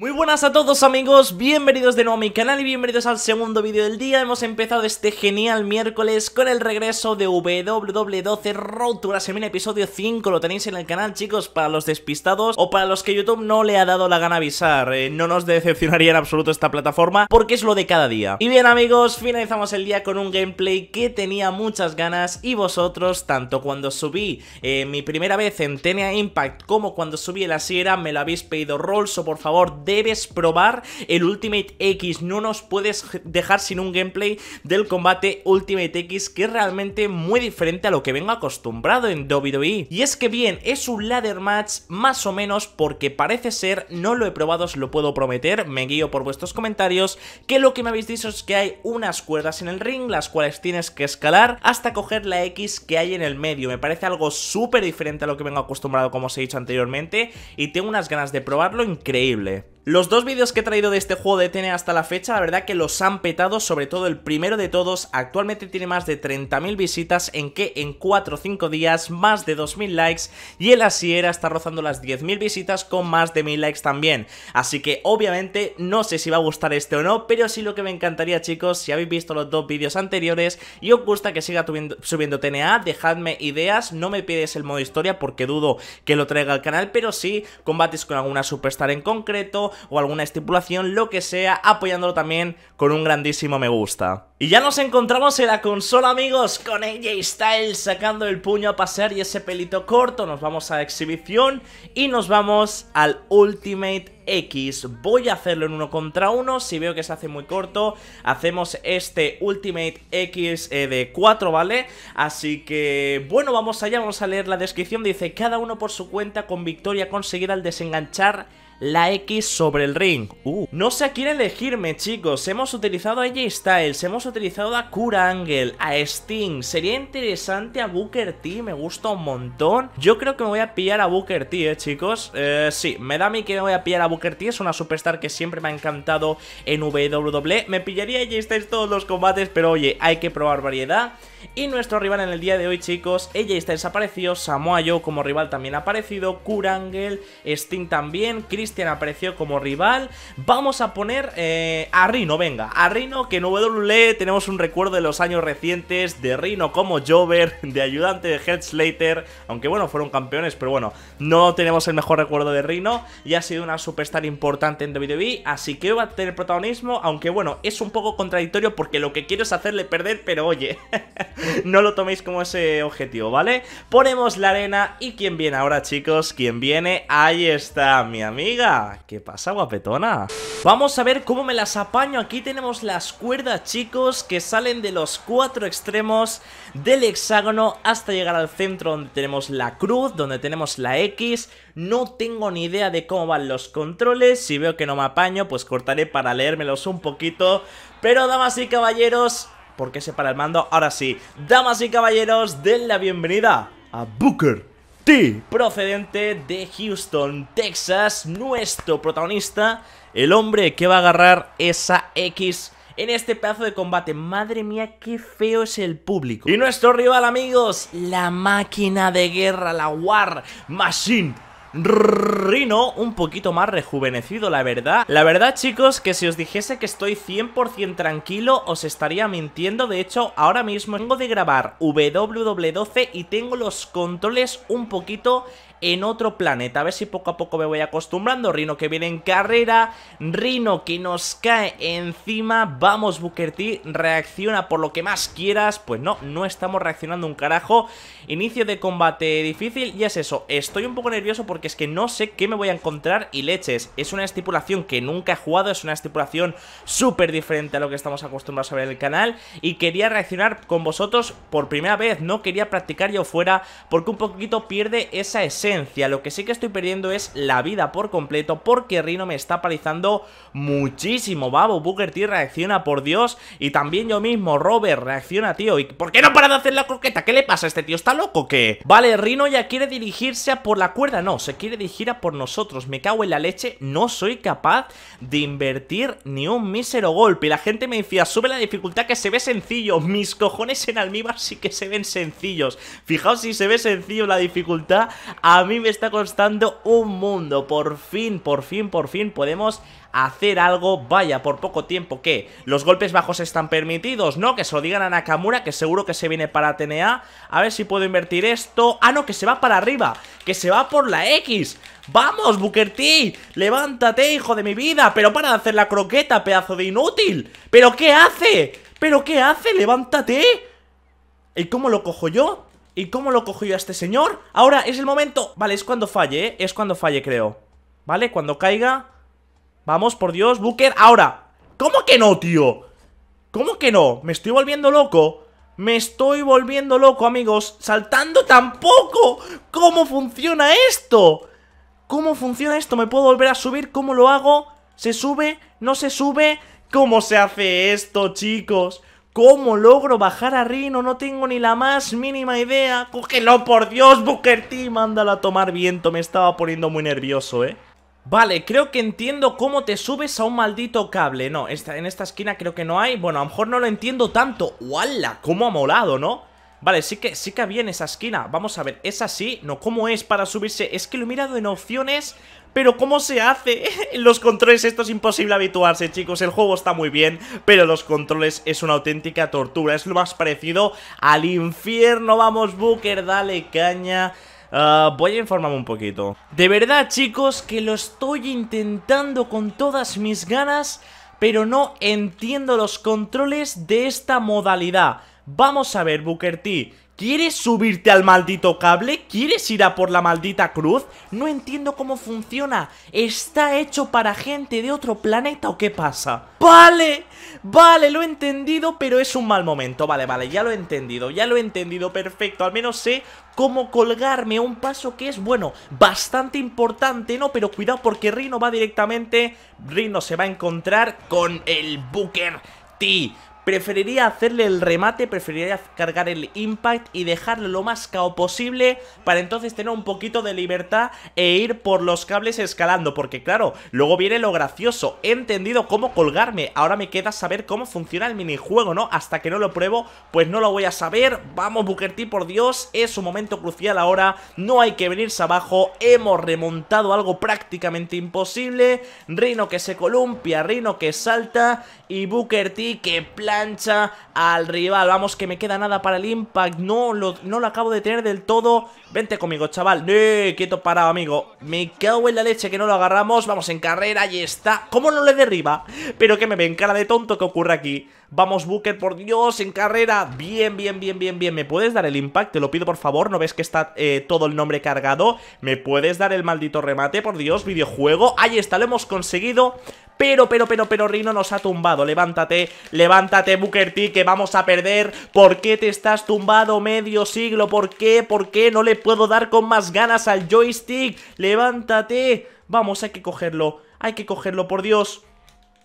Muy buenas a todos amigos, bienvenidos de nuevo a mi canal y bienvenidos al segundo vídeo del día Hemos empezado este genial miércoles con el regreso de WW12 Road to Semana episodio 5 Lo tenéis en el canal chicos para los despistados o para los que YouTube no le ha dado la gana avisar eh, No nos decepcionaría en absoluto esta plataforma porque es lo de cada día Y bien amigos, finalizamos el día con un gameplay que tenía muchas ganas Y vosotros, tanto cuando subí eh, mi primera vez en Tenea Impact como cuando subí la Sierra, Me lo habéis pedido Rolso, por favor debes probar el Ultimate X, no nos puedes dejar sin un gameplay del combate Ultimate X que es realmente muy diferente a lo que vengo acostumbrado en WWE. Y es que bien, es un ladder match más o menos porque parece ser, no lo he probado, os lo puedo prometer, me guío por vuestros comentarios, que lo que me habéis dicho es que hay unas cuerdas en el ring, las cuales tienes que escalar hasta coger la X que hay en el medio. Me parece algo súper diferente a lo que vengo acostumbrado, como os he dicho anteriormente, y tengo unas ganas de probarlo increíble. Los dos vídeos que he traído de este juego de TNA e hasta la fecha, la verdad que los han petado, sobre todo el primero de todos, actualmente tiene más de 30.000 visitas, en que en 4 o 5 días, más de 2.000 likes, y el Asiera está rozando las 10.000 visitas con más de 1.000 likes también. Así que obviamente no sé si va a gustar este o no, pero sí lo que me encantaría chicos, si habéis visto los dos vídeos anteriores y os gusta que siga subiendo TNA, e dejadme ideas, no me pides el modo historia porque dudo que lo traiga al canal, pero sí combates con alguna superstar en concreto, o alguna estipulación, lo que sea, apoyándolo también con un grandísimo me gusta. Y ya nos encontramos en la consola, amigos, con AJ Styles sacando el puño a pasar y ese pelito corto. Nos vamos a exhibición y nos vamos al Ultimate X. Voy a hacerlo en uno contra uno. Si veo que se hace muy corto, hacemos este Ultimate X eh, de 4, ¿vale? Así que, bueno, vamos allá, vamos a leer la descripción. Dice, cada uno por su cuenta con victoria conseguida al desenganchar la X sobre el ring. Uh, no sé a quién elegirme, chicos. Hemos utilizado a AJ Styles, hemos utilizado a Cura a Sting. Sería interesante a Booker T, me gusta un montón. Yo creo que me voy a pillar a Booker T, eh, chicos. Eh, sí, me da a mí que me voy a pillar a Booker T. Es una superstar que siempre me ha encantado en WWE. Me pillaría a AJ Styles todos los combates, pero oye, hay que probar variedad. Y nuestro rival en el día de hoy, chicos, AJ Styles aparecido, Samoa Yo como rival también ha aparecido, Kurangel, Sting también, Christian apareció como rival. Vamos a poner eh, a Rino, venga, a Rino, que en WWE tenemos un recuerdo de los años recientes de Rino como Jover, de ayudante de Head Slater, aunque bueno, fueron campeones, pero bueno, no tenemos el mejor recuerdo de Rino y ha sido una superstar importante en WWE, así que va a tener protagonismo, aunque bueno, es un poco contradictorio porque lo que quiero es hacerle perder, pero oye, no lo toméis como ese objetivo, ¿vale? Ponemos la arena y quién viene ahora, chicos, quién viene, ahí está mi amigo ¿Qué pasa, guapetona? Vamos a ver cómo me las apaño. Aquí tenemos las cuerdas, chicos, que salen de los cuatro extremos del hexágono hasta llegar al centro donde tenemos la cruz, donde tenemos la X. No tengo ni idea de cómo van los controles. Si veo que no me apaño, pues cortaré para leérmelos un poquito. Pero, damas y caballeros... ¿Por qué se para el mando? Ahora sí, damas y caballeros, den la bienvenida a Booker Procedente de Houston, Texas, nuestro protagonista, el hombre que va a agarrar esa X en este pedazo de combate. Madre mía, qué feo es el público. Y nuestro rival, amigos, la máquina de guerra, la War Machine Rino un poquito más rejuvenecido, la verdad. La verdad, chicos, que si os dijese que estoy 100% tranquilo, os estaría mintiendo. De hecho, ahora mismo tengo de grabar WW12 y tengo los controles un poquito en otro planeta. A ver si poco a poco me voy acostumbrando. Rino que viene en carrera. Rino que nos cae encima. Vamos, Booker Reacciona por lo que más quieras. Pues no, no estamos reaccionando un carajo. Inicio de combate difícil. Y es eso. Estoy un poco nervioso porque es que no sé qué me voy a encontrar y leches. Es una estipulación que nunca he jugado. Es una estipulación súper diferente a lo que estamos acostumbrados a ver en el canal. Y quería reaccionar con vosotros por primera vez. No quería practicar yo fuera porque un poquito pierde esa esencia lo que sí que estoy perdiendo es la vida por completo porque Rino me está palizando muchísimo. Babo, Booker T reacciona, por Dios. Y también yo mismo, Robert, reacciona, tío. ¿Y por qué no para de hacer la croqueta? ¿Qué le pasa a este tío? ¿Está loco que qué? Vale, Rino ya quiere dirigirse a por la cuerda. No, se quiere dirigir a por nosotros. Me cago en la leche. No soy capaz de invertir ni un mísero golpe. Y la gente me decía, sube la dificultad que se ve sencillo. Mis cojones en almíbar sí que se ven sencillos. Fijaos si se ve sencillo la dificultad. A a mí me está costando un mundo. Por fin, por fin, por fin podemos hacer algo, vaya, por poco tiempo que los golpes bajos están permitidos, ¿no? Que se lo digan a Nakamura, que seguro que se viene para TNA, a ver si puedo invertir esto, ah no, que se va para arriba, que se va por la X, vamos Booker T, levántate hijo de mi vida, pero para de hacer la croqueta, pedazo de inútil, pero ¿qué hace? ¿Pero qué hace? Levántate, ¿y cómo lo cojo yo? ¿Y cómo lo cogió a este señor? Ahora es el momento. Vale, es cuando falle, ¿eh? Es cuando falle, creo. ¿Vale? Cuando caiga. Vamos, por Dios, Booker. Ahora. ¿Cómo que no, tío? ¿Cómo que no? Me estoy volviendo loco. Me estoy volviendo loco, amigos. Saltando tampoco. ¿Cómo funciona esto? ¿Cómo funciona esto? ¿Me puedo volver a subir? ¿Cómo lo hago? ¿Se sube? ¿No se sube? ¿Cómo se hace esto, chicos? ¿Cómo logro bajar a Rino? No tengo ni la más mínima idea. ¡Cógelo, por Dios, Booker T! Mándala a tomar viento. Me estaba poniendo muy nervioso, ¿eh? Vale, creo que entiendo cómo te subes a un maldito cable. No, está en esta esquina creo que no hay. Bueno, a lo mejor no lo entiendo tanto. ¡Wala! ¿Cómo ha molado, no? Vale, sí que, sí que había esa esquina Vamos a ver, ¿es así? No, ¿cómo es para subirse? Es que lo he mirado en opciones pero ¿cómo se hace? los controles, esto es imposible habituarse, chicos El juego está muy bien, pero los controles es una auténtica tortura Es lo más parecido al infierno Vamos, Booker, dale caña ah, voy a informarme un poquito De verdad chicos que lo estoy intentando con todas mis ganas Pero no entiendo los controles de esta modalidad Vamos a ver, Booker T. ¿Quieres subirte al maldito cable? ¿Quieres ir a por la maldita cruz? No entiendo cómo funciona. ¿Está hecho para gente de otro planeta o qué pasa? ¡Vale! Vale, lo he entendido, pero es un mal momento. Vale, vale, ya lo he entendido, ya lo he entendido, perfecto. Al menos sé cómo colgarme a un paso que es, bueno, bastante importante, ¿no? Pero cuidado porque Rino va directamente... Rino se va a encontrar con el Booker T. Preferiría hacerle el remate, preferiría cargar el impact y dejarlo lo más cao posible para entonces tener un poquito de libertad e ir por los cables escalando. Porque claro, luego viene lo gracioso. He entendido cómo colgarme. Ahora me queda saber cómo funciona el minijuego, ¿no? Hasta que no lo pruebo, pues no lo voy a saber. Vamos, Booker T, por Dios. Es un momento crucial ahora. No hay que venirse abajo. Hemos remontado algo prácticamente imposible. Rino que se columpia, Rino que salta y Booker T que plan al rival. Vamos, que me queda nada para el impact. No lo, no lo acabo de tener del todo. Vente conmigo, chaval. Quieto parado, amigo. Me cago en la leche que no lo agarramos. Vamos en carrera ahí está. ¿Cómo no le derriba? Pero que me ven cara de tonto que ocurre aquí. Vamos, Booker, por Dios, en carrera. Bien, bien, bien, bien, bien. ¿Me puedes dar el impact? Te lo pido, por favor. ¿No ves que está eh, todo el nombre cargado? ¿Me puedes dar el maldito remate? Por Dios, videojuego. Ahí está, lo hemos conseguido. Pero, pero, pero, pero Rino nos ha tumbado Levántate, levántate Booker T Que vamos a perder ¿Por qué te estás tumbado medio siglo? ¿Por qué? ¿Por qué? No le puedo dar con más ganas al joystick Levántate Vamos, hay que cogerlo Hay que cogerlo, por Dios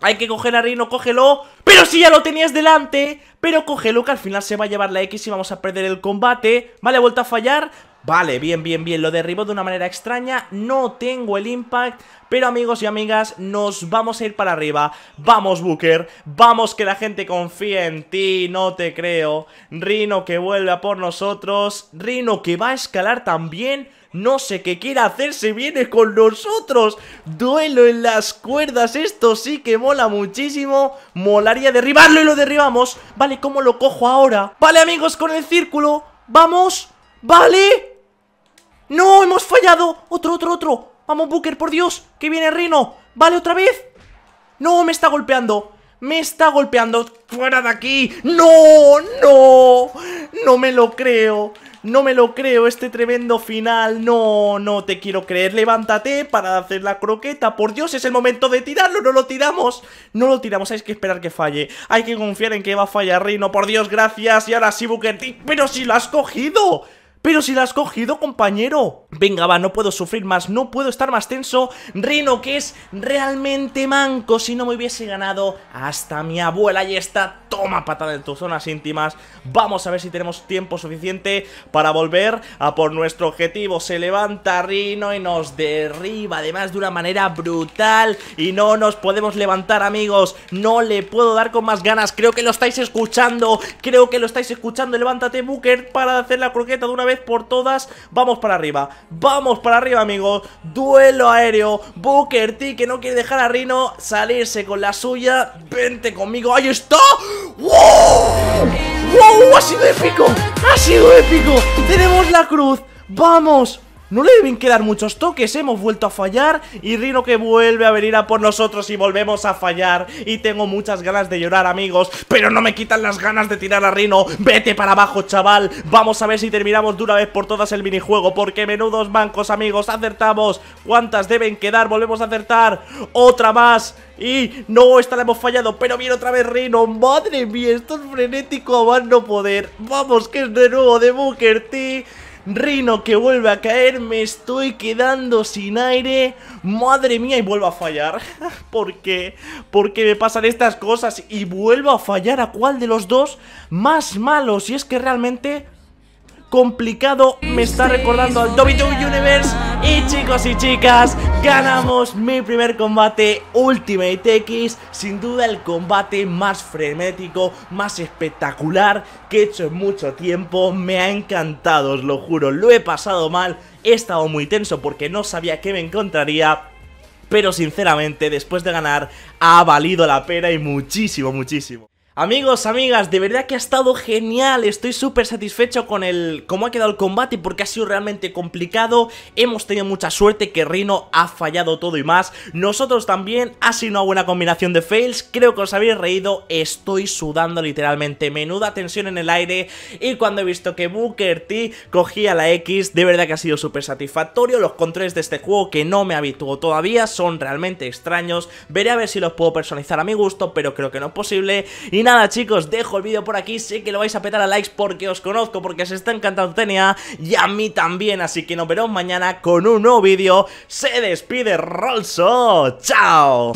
hay que coger a Rino, cógelo Pero si ya lo tenías delante Pero cógelo que al final se va a llevar la X y vamos a perder el combate Vale, ha vuelto a fallar Vale, bien, bien, bien, lo derribó de una manera extraña, no tengo el impact, pero amigos y amigas, nos vamos a ir para arriba, vamos Booker, vamos que la gente confíe en ti, no te creo, Rino que vuelve a por nosotros, Rino que va a escalar también, no sé qué quiere hacer, se viene con nosotros Duelo en las cuerdas, esto sí que mola muchísimo Molaría derribarlo y lo derribamos Vale, ¿cómo lo cojo ahora? Vale amigos, con el círculo, vamos ¡Vale! ¡No! ¡Hemos fallado! ¡Otro, otro, otro! ¡Vamos, Booker, por Dios! ¡Que viene Rino! ¡Vale, otra vez! ¡No! ¡Me está golpeando! ¡Me está golpeando! ¡Fuera de aquí! ¡No! ¡No! ¡No me lo creo! No me lo creo, este tremendo final No, no te quiero creer Levántate para hacer la croqueta Por Dios, es el momento de tirarlo, no lo tiramos No lo tiramos, hay que esperar que falle Hay que confiar en que va a fallar Reino Por Dios, gracias, y ahora sí Booker Pero si lo has cogido pero si la has cogido, compañero Venga, va, no puedo sufrir más, no puedo estar más tenso Rino, que es realmente manco Si no me hubiese ganado hasta mi abuela Y está, toma patada en tus zonas íntimas Vamos a ver si tenemos tiempo suficiente para volver a por nuestro objetivo Se levanta Rino y nos derriba Además de una manera brutal Y no nos podemos levantar, amigos No le puedo dar con más ganas Creo que lo estáis escuchando Creo que lo estáis escuchando Levántate, Booker, para hacer la croqueta de una vez por todas, vamos para arriba, vamos para arriba amigos, duelo aéreo, Booker T que no quiere dejar a Rino salirse con la suya, vente conmigo, ahí está, ¡wow! ¡Wow! ¡Ha sido épico! ¡Ha sido épico! ¡Tenemos la cruz! ¡Vamos! No le deben quedar muchos toques, hemos vuelto a fallar Y Rino que vuelve a venir a por nosotros y volvemos a fallar Y tengo muchas ganas de llorar, amigos Pero no me quitan las ganas de tirar a Rino Vete para abajo, chaval Vamos a ver si terminamos de una vez por todas el minijuego Porque menudos bancos, amigos, acertamos ¿Cuántas deben quedar? Volvemos a acertar Otra más y no, esta la hemos fallado, pero viene otra vez Rino Madre mía, esto es frenético a no poder Vamos, que es de nuevo de Booker T Rino que vuelve a caer, me estoy quedando sin aire. Madre mía, y vuelvo a fallar. ¿Por qué? ¿Por qué me pasan estas cosas? Y vuelvo a fallar a cuál de los dos más malos. Y es que realmente complicado me está recordando al WWE Universe Y chicos y chicas, ganamos mi primer combate Ultimate X Sin duda el combate más frenético, más espectacular que he hecho en mucho tiempo Me ha encantado, os lo juro, lo he pasado mal He estado muy tenso porque no sabía qué me encontraría pero sinceramente después de ganar ha valido la pena y muchísimo, muchísimo. Amigos, amigas, de verdad que ha estado genial, estoy súper satisfecho con el cómo ha quedado el combate porque ha sido realmente complicado, hemos tenido mucha suerte que Rino ha fallado todo y más, nosotros también, ha sido una buena combinación de fails, creo que os habéis reído, estoy sudando literalmente, menuda tensión en el aire y cuando he visto que Booker T cogía la X, de verdad que ha sido súper satisfactorio, los controles de este juego que no me habituó todavía son realmente extraños, veré a ver si los puedo personalizar a mi gusto, pero creo que no es posible y nada chicos, dejo el vídeo por aquí, sé que lo vais a petar a likes porque os conozco, porque os está encantando Tenia y a mí también, así que nos veremos mañana con un nuevo vídeo. Se despide Rolso, chao.